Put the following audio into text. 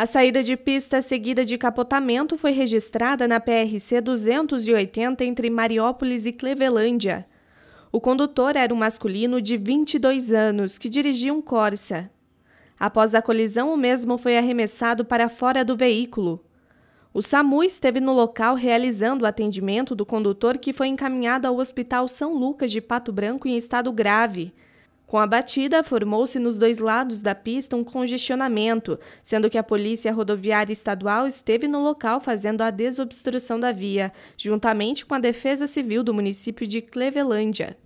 A saída de pista seguida de capotamento foi registrada na PRC 280 entre Mariópolis e Clevelândia. O condutor era um masculino de 22 anos que dirigia um Corsa. Após a colisão, o mesmo foi arremessado para fora do veículo. O SAMU esteve no local realizando o atendimento do condutor que foi encaminhado ao Hospital São Lucas de Pato Branco em estado grave. Com a batida, formou-se nos dois lados da pista um congestionamento, sendo que a Polícia Rodoviária Estadual esteve no local fazendo a desobstrução da via, juntamente com a Defesa Civil do município de Clevelândia.